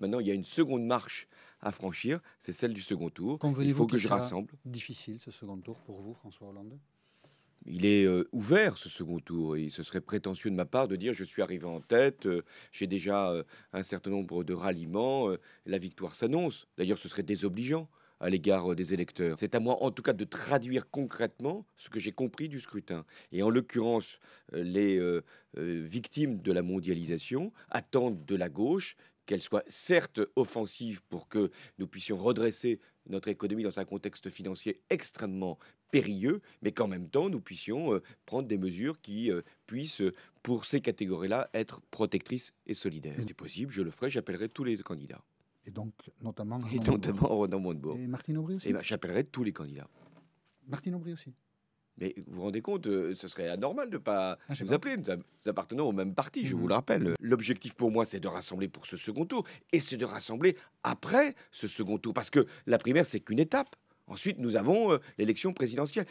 Maintenant, il y a une seconde marche à franchir, c'est celle du second tour. Il faut que je rassemble. Difficile ce second tour pour vous, François Hollande il est euh, ouvert ce second tour et ce serait prétentieux de ma part de dire je suis arrivé en tête, euh, j'ai déjà euh, un certain nombre de ralliements, la victoire s'annonce. D'ailleurs, ce serait désobligeant à l'égard des électeurs. C'est à moi en tout cas de traduire concrètement ce que j'ai compris du scrutin. Et en l'occurrence, les victimes de la mondialisation attendent de la gauche qu'elle soit certes offensive pour que nous puissions redresser notre économie dans un contexte financier extrêmement périlleux, mais qu'en même temps, nous puissions euh, prendre des mesures qui euh, puissent, euh, pour ces catégories-là, être protectrices et solidaires. C'est possible, je le ferai, j'appellerai tous les candidats. Et donc, notamment... Et notamment Montebourg. Et Martine Aubry aussi Et eh ben, j'appellerai tous les candidats. Martine Aubry aussi mais vous vous rendez compte, euh, ce serait anormal de ne pas ah, vous appeler. Nous, appartenons au même parti, je mmh vous le rappelle. L'objectif pour moi, c'est de rassembler pour ce second tour et c'est de rassembler après ce second tour. Parce que la primaire, c'est qu'une étape. Ensuite, nous avons euh, l'élection présidentielle.